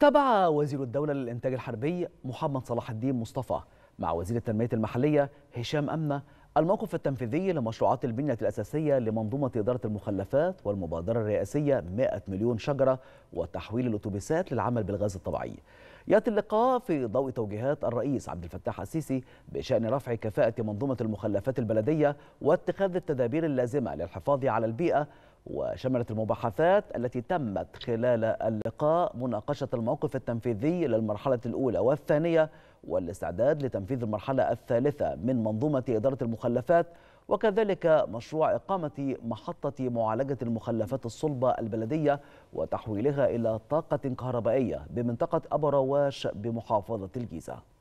تبع وزير الدولة للإنتاج الحربي محمد صلاح الدين مصطفى مع وزير التنمية المحلية هشام أمنة الموقف التنفيذي لمشروعات البنية الأساسية لمنظومة إدارة المخلفات والمبادرة الرئاسية 100 مليون شجرة وتحويل الأتوبيسات للعمل بالغاز الطبيعي يأتي اللقاء في ضوء توجيهات الرئيس عبد الفتاح السيسي بشأن رفع كفاءة منظومة المخلفات البلدية واتخاذ التدابير اللازمة للحفاظ على البيئة وشملت المباحثات التي تمت خلال اللقاء مناقشة الموقف التنفيذي للمرحلة الأولى والثانية والاستعداد لتنفيذ المرحلة الثالثة من منظومة إدارة المخلفات وكذلك مشروع إقامة محطة معالجة المخلفات الصلبة البلدية وتحويلها إلى طاقة كهربائية بمنطقة أبرواش بمحافظة الجيزة